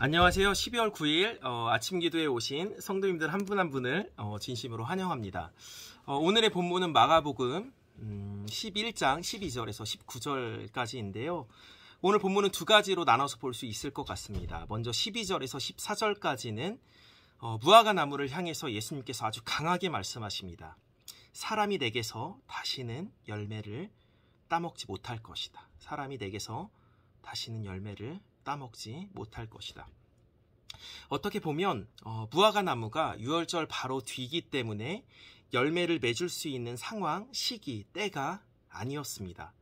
안녕하세요. 12월 9일 어, 아침 기도에 오신 성도님들 한 분 한 분을 어, 진심으로 환영합니다. 어, 오늘의 본문은 마가복음 음, 11장 12절에서 19절까지인데요. 오늘 본문은 두 가지로 나눠서 볼 수 있을 것 같습니다. 먼저 12절에서 14절까지는 어, 무화과 나무를 향해서 예수님께서 아주 강하게 말씀하십니다. 사람이 내게서 다시는 열매를 따먹지 못할 것이다. 사람이 내게서 다시는 열매를 따먹지 못할 것이다. 어떻게 보면 어, 무화과 나무가 유월절 바로 뒤기 때문에 열매를 맺을 수 있는 상황, 시기, 때가 아니었습니다.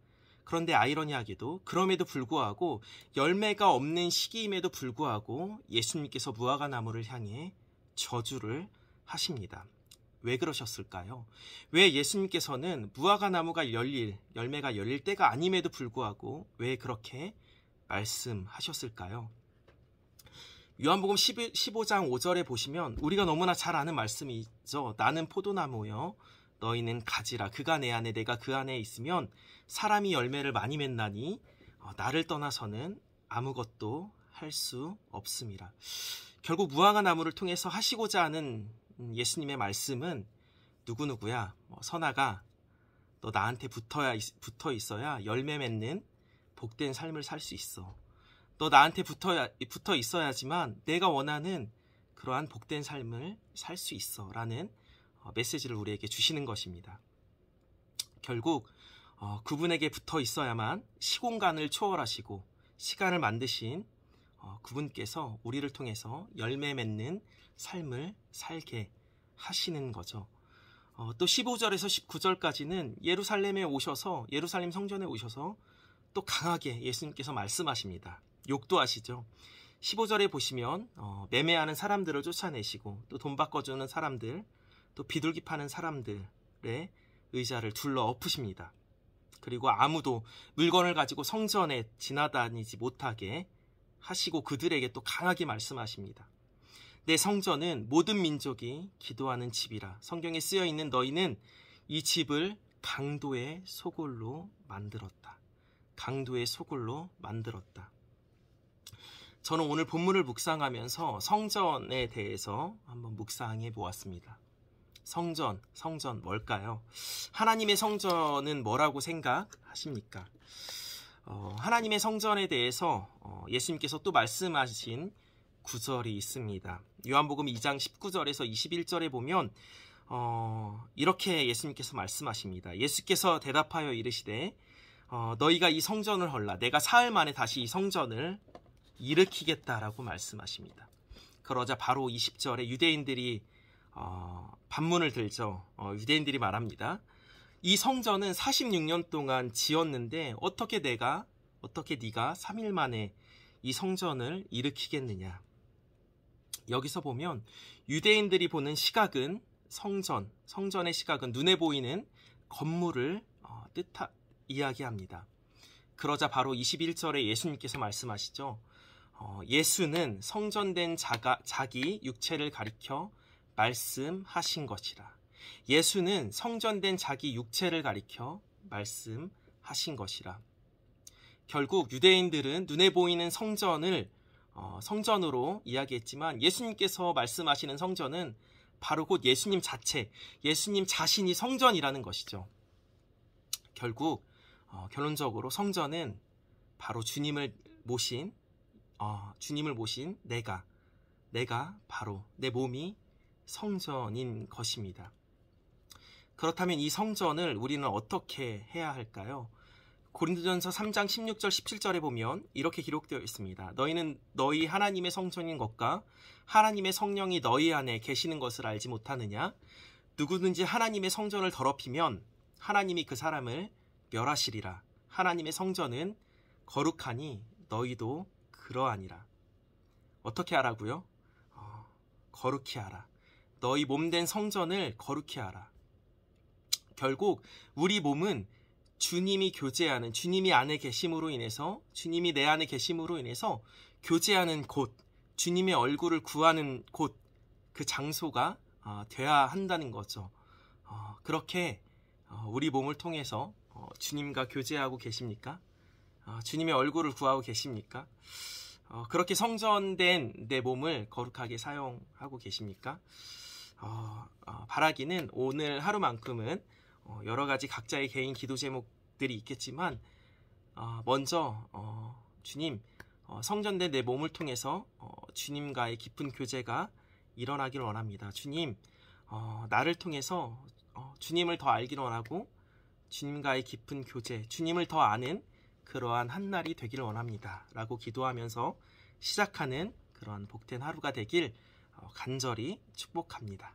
그런데 아이러니하게도 그럼에도 불구하고 열매가 없는 시기임에도 불구하고 예수님께서 무화과 나무를 향해 저주를 하십니다. 왜 그러셨을까요? 왜 예수님께서는 무화과 나무가 열릴 열매가 열릴 때가 아님에도 불구하고 왜 그렇게 말씀하셨을까요? 요한복음 1 5장 5절에 보시면 우리가 너무나 잘 아는 말씀이죠. 나는 포도나무요. 너희는 가지라. 그가 내 안에 내가 그 안에 있으면 사람이 열매를 많이 맺나니 어, 나를 떠나서는 아무것도 할 수 없음이라. 결국 무화과 나무를 통해서 하시고자 하는 음, 예수님의 말씀은 누구누구야 뭐, 선아가 너 나한테 붙어야 붙어 있어야 열매 맺는 복된 삶을 살 수 있어. 너 나한테 붙어, 붙어 있어야지만 내가 원하는 그러한 복된 삶을 살 수 있어. 라는 어, 메시지를 우리에게 주시는 것입니다. 결국, 어, 그분에게 붙어 있어야만 시공간을 초월하시고 시간을 만드신 어, 그분께서 우리를 통해서 열매 맺는 삶을 살게 하시는 거죠. 어, 또 15절에서 19절까지는 예루살렘에 오셔서 예루살렘 성전에 오셔서 또 강하게 예수님께서 말씀하십니다. 욕도 하시죠. 15절에 보시면 어, 매매하는 사람들을 쫓아내시고 또 돈 바꿔주는 사람들 또 비둘기 파는 사람들의 의자를 둘러 엎으십니다. 그리고 아무도 물건을 가지고 성전에 지나다니지 못하게 하시고 그들에게 또 강하게 말씀하십니다. 내 성전은 모든 민족이 기도하는 집이라 성경에 쓰여 있는 너희는 이 집을 강도의 소굴로 만들었다. 강도의 소굴로 만들었다. 저는 오늘 본문을 묵상하면서 성전에 대해서 한번 묵상해 보았습니다. 성전, 성전 뭘까요? 하나님의 성전은 뭐라고 생각하십니까? 어, 하나님의 성전에 대해서 어, 예수님께서 또 말씀하신 구절이 있습니다. 요한복음 2장 19절에서 21절에 보면 어, 이렇게 예수님께서 말씀하십니다. 예수께서 대답하여 이르시되 어, 너희가 이 성전을 헐라 내가 사흘 만에 다시 이 성전을 일으키겠다라고 말씀하십니다. 그러자 바로 20절에 유대인들이 어, 반문을 들죠. 어, 유대인들이 말합니다. 이 성전은 46년 동안 지었는데 어떻게 내가 어떻게 네가 3일 만에 이 성전을 일으키겠느냐. 여기서 보면 유대인들이 보는 시각은 성전, 성전의 시각은 눈에 보이는 건물을 어, 뜻하, 이야기합니다. 그러자 바로 21절에 예수님께서 말씀하시죠. 어, 예수는 성전된 자가, 자기 육체를 가리켜 말씀하신 것이라. 예수는 성전된 자기 육체를 가리켜 말씀하신 것이라. 결국 유대인들은 눈에 보이는 성전을 어, 성전으로 이야기했지만 예수님께서 말씀하시는 성전은 바로 곧 예수님 자체, 예수님 자신이 성전이라는 것이죠. 결국 어, 결론적으로 성전은 바로 주님을 모신 어, 주님을 모신 내가 내가 바로 내 몸이 성전인 것입니다. 그렇다면 이 성전을 우리는 어떻게 해야 할까요? 고린도전서 3장 16절 17절에 보면 이렇게 기록되어 있습니다. 너희는 너희 하나님의 성전인 것과 하나님의 성령이 너희 안에 계시는 것을 알지 못하느냐? 누구든지 하나님의 성전을 더럽히면 하나님이 그 사람을 멸하시리라. 하나님의 성전은 거룩하니 너희도 그러하니라. 어떻게 하라고요? 어, 거룩히 하라. 너희 몸된 성전을 거룩히 하라. 결국 우리 몸은 주님이 교제하는 주님이 안에 계심으로 인해서 주님이 내 안에 계심으로 인해서 교제하는 곳, 주님의 얼굴을 구하는 곳, 그 장소가 어, 돼야 한다는 거죠. 어, 그렇게 어, 우리 몸을 통해서 어, 주님과 교제하고 계십니까? 어, 주님의 얼굴을 구하고 계십니까? 어, 그렇게 성전된 내 몸을 거룩하게 사용하고 계십니까? 어, 어, 바라기는 오늘 하루만큼은 어, 여러 가지 각자의 개인 기도 제목들이 있겠지만 먼저 주님 성전된 내 몸을 통해서 주님과의 깊은 교제가 일어나길 원합니다. 주님 나를 통해서 주님을 더 알기를 원하고 주님과의 깊은 교제, 주님을 더 아는 그러한 한 날이 되길 원합니다. 라고 기도하면서 시작하는 그러한 복된 하루가 되길 어, 간절히 축복합니다.